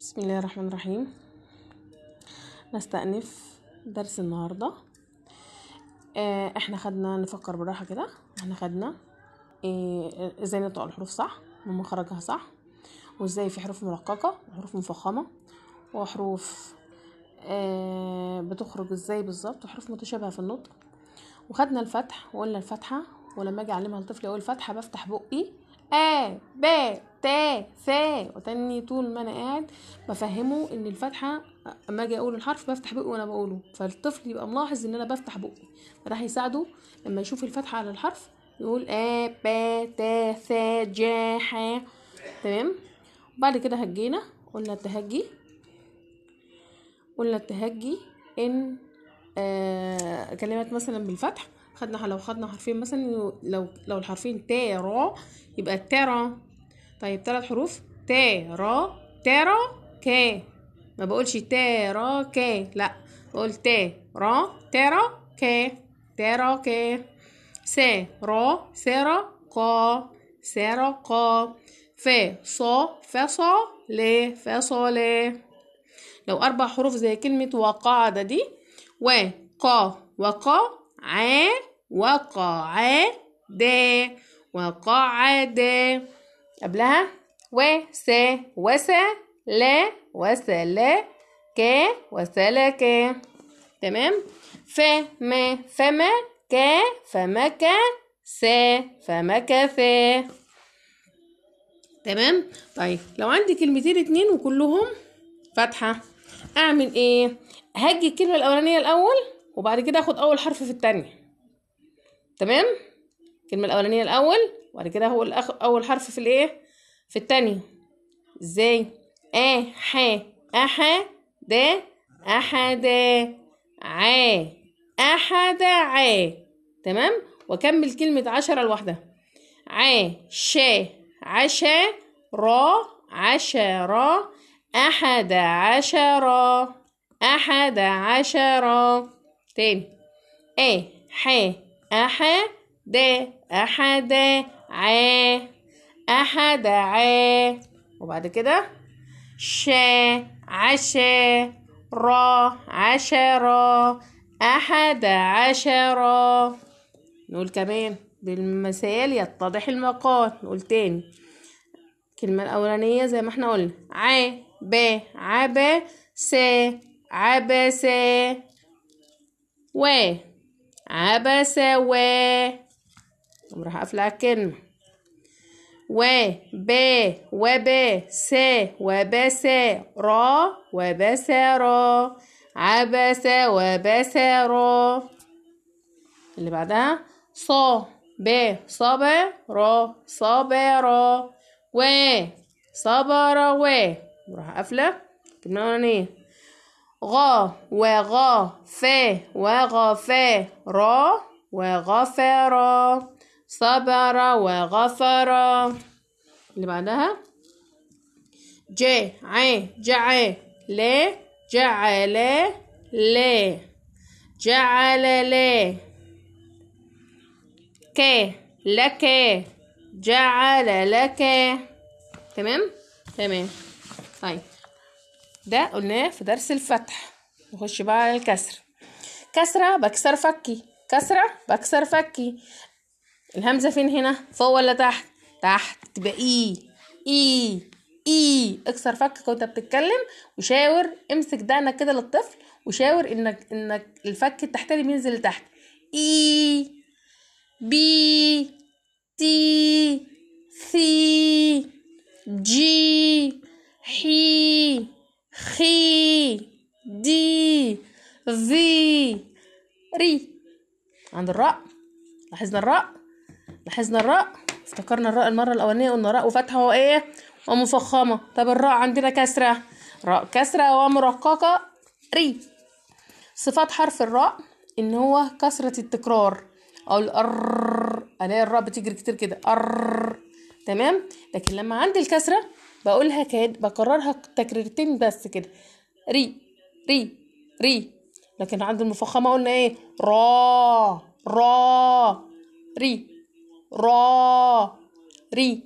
بسم الله الرحمن الرحيم نستأنف درس النهاردة آه، احنا خدنا نفكر براحة كده احنا خدنا آه، ازاي نطق الحروف صح ومخرجها صح وازاي في حروف مرققة وحروف مفخمة وحروف آه بتخرج ازاي بالظبط وحروف متشابهة في النطق وخدنا الفتح وقلنا الفتحة ولما اجي اعلمها لطفلي اقول فتحة بفتح بقي آ ب ت ث وتاني طول ما انا قاعد بفهمه ان الفتحه اما اجي اقول الحرف بفتح بقي وانا بقوله فالطفل يبقى ملاحظ ان انا بفتح بقي راح يساعده لما يشوف الفتحه على الحرف يقول آ ب ت ث ج ح تمام وبعد كده هجينا قلنا التهجي قلنا التهجي ان آه كلمات مثلا بالفتح خدنا لو خدنا حرفين مثلا لو لو الحرفين تا را يبقى ترى طيب ثلاث حروف تا را ترى كا ما بقولش تا را كا لا بقول تا را ترى كا ترى كا سا را سرى قا سرى قا ف ص فصا ل لا لو أربع حروف زي كلمة وقعد دي و قا وقا ع وقعد وقعد قبلها و س وس وسل وسلك وسلك تمام ف م فم ك فمك س فمكث تمام طيب لو عندي كلمتين اتنين وكلهم فتحة اعمل ايه هجي الكلمة الاولانية الاول وبعد كده اخد اول حرف في التانية تمام الكلمة الأولانية الأول وبعد كده هو الأخ... أول حرف في الإيه في الثانيه إزاي آ ح أحا ح أحدا ع أحد ع تمام وكمل كلمة عشرة لوحدها ع ش عشا را عشرة أحد عشرة أحد عشرة تاني ا ح أحد أحد ع أحد ع وبعد كده ش عشا را عشرة أحد عشرة نقول كمان بالمثال يتضح المقال نقول تاني الكلمة الأولانية زي ما احنا قلنا ع ب عب س س و عبس و راح اقفل على الكلمه و ب ب س ب را ر عبس ب س ر اللي بعدها ص ب ب صبر و صبر و راح اقفله كنا ايه غا وغا ف وغفى را وغفر صبر وغفر اللي بعدها ج ع جع ل جعل ل جعل ل ك لك جعل لك تمام تمام طيب ده قلناه في درس الفتح نخش بقى على الكسر كسرة بكسر فكي كسرة بكسر فكي الهمزة فين هنا فوق ولا تحت تحت تبقى اي اي اي اكسر فكك وانت بتتكلم وشاور امسك دقنك كده للطفل وشاور انك انك الفك التحتاني بينزل لتحت اي بي تي ثي جي حي خي دي ذي ري عند الراء لاحظنا الراء لاحظنا الراء افتكرنا الراء المرة الأولانية قلنا راء هو وإيه ومفخمة طب الراء عندنا كسرة راء كسرة ومرققة ري صفات حرف الراء إن هو كسرة التكرار أو الأر ألاقي الراء بتجري كتير كده أر تمام لكن لما عندي الكسرة بقولها كاد بكررها تكريرتين بس كده ري ري ري لكن عند المفخمة قلنا ايه را را ري را ري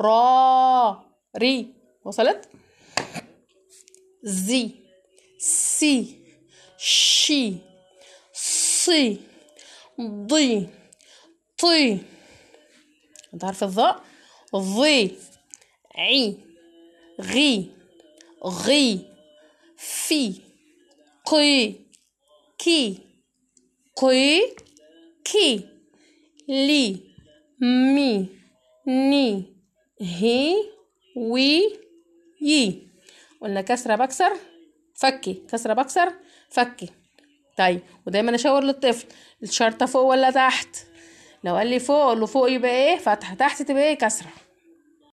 را ري وصلت زي سي شي صي ضي طي انت عارف الضاء ضي عي غي غي في قي كي قي كي لي مي ني هي وي يي قلنا كسرة بكسر فكي كسرة بكسر فكي طيب ودايما اشاور للطفل الشرطة فوق ولا تحت لو قال لي فوق اقول له فوق يبقى ايه فتحة تحت تبقى ايه كسره